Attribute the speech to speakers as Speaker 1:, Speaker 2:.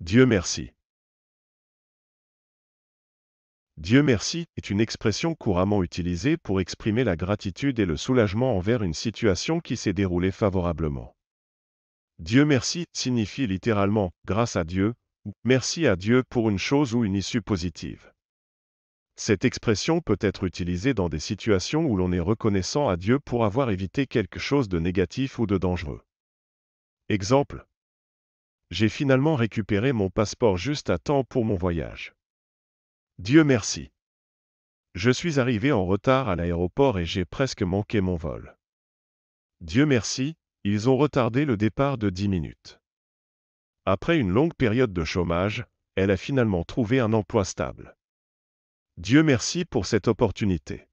Speaker 1: Dieu merci. Dieu merci est une expression couramment utilisée pour exprimer la gratitude et le soulagement envers une situation qui s'est déroulée favorablement. Dieu merci signifie littéralement grâce à Dieu ou merci à Dieu pour une chose ou une issue positive. Cette expression peut être utilisée dans des situations où l'on est reconnaissant à Dieu pour avoir évité quelque chose de négatif ou de dangereux. Exemple j'ai finalement récupéré mon passeport juste à temps pour mon voyage. Dieu merci. Je suis arrivé en retard à l'aéroport et j'ai presque manqué mon vol. Dieu merci, ils ont retardé le départ de 10 minutes. Après une longue période de chômage, elle a finalement trouvé un emploi stable. Dieu merci pour cette opportunité.